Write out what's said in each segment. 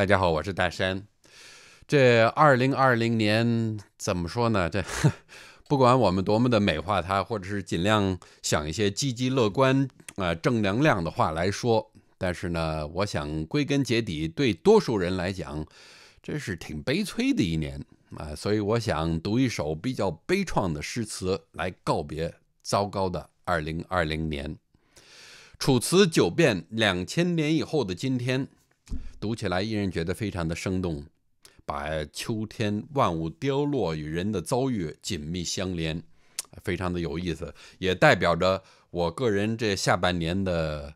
大家好，我是大山。这二零二零年怎么说呢？这 不管我们多么的美化它，或者是尽量想一些积极乐观啊正能量的话来说，但是呢，我想归根结底，对多数人来讲，这是挺悲催的一年啊。所以我想读一首比较悲怆的诗词来告别糟糕的二零二零年，《楚辞·九辩》。两千年以后的今天。读起来，依然觉得非常的生动，把秋天万物凋落与人的遭遇紧密相连，非常的有意思，也代表着我个人这下半年的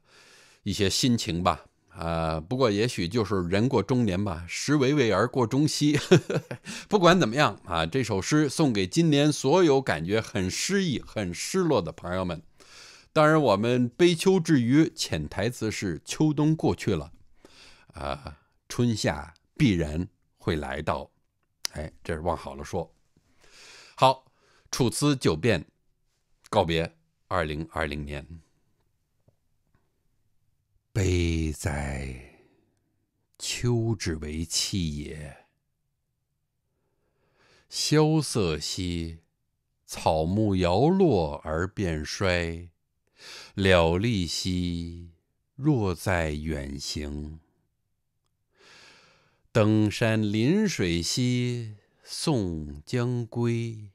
一些心情吧。啊，不过也许就是人过中年吧，时维位而过中西。不管怎么样啊，这首诗送给今年所有感觉很失意、很失落的朋友们。当然，我们悲秋之余，潜台词是秋冬过去了。啊，春夏必然会来到，哎，这是往好了说。好，《楚辞·九变，告别二零二零年，悲哉秋之为气也！萧瑟兮，草木摇落而变衰；了栗兮，若在远行。登山临水兮，送将归。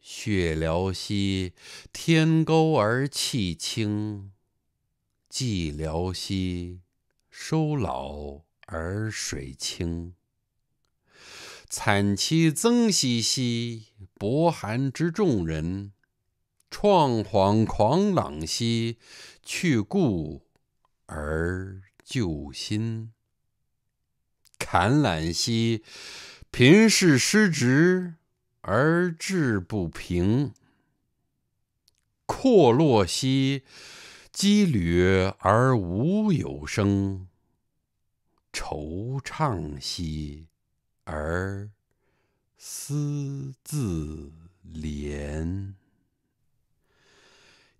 血辽兮，天高而气清；寂寥兮，收老而水清。惨凄增兮兮，薄寒之众人；怆惶狂朗兮，去故而救新。产懒兮，贫士失职而志不平；阔落兮，羁旅而无有声；惆怅兮，而思自怜。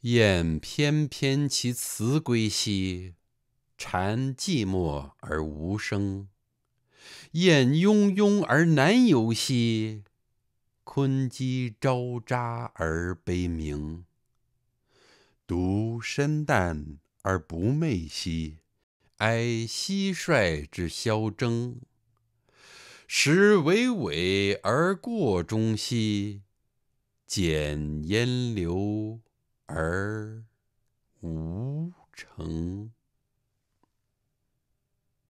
燕翩翩其辞归兮，蝉寂寞而无声。雁雍雍而南游兮，鲲击朝扎而悲鸣。独身淡而不寐兮，哀蟋蟀之嚣争。时委委而过中兮，减烟流而无成。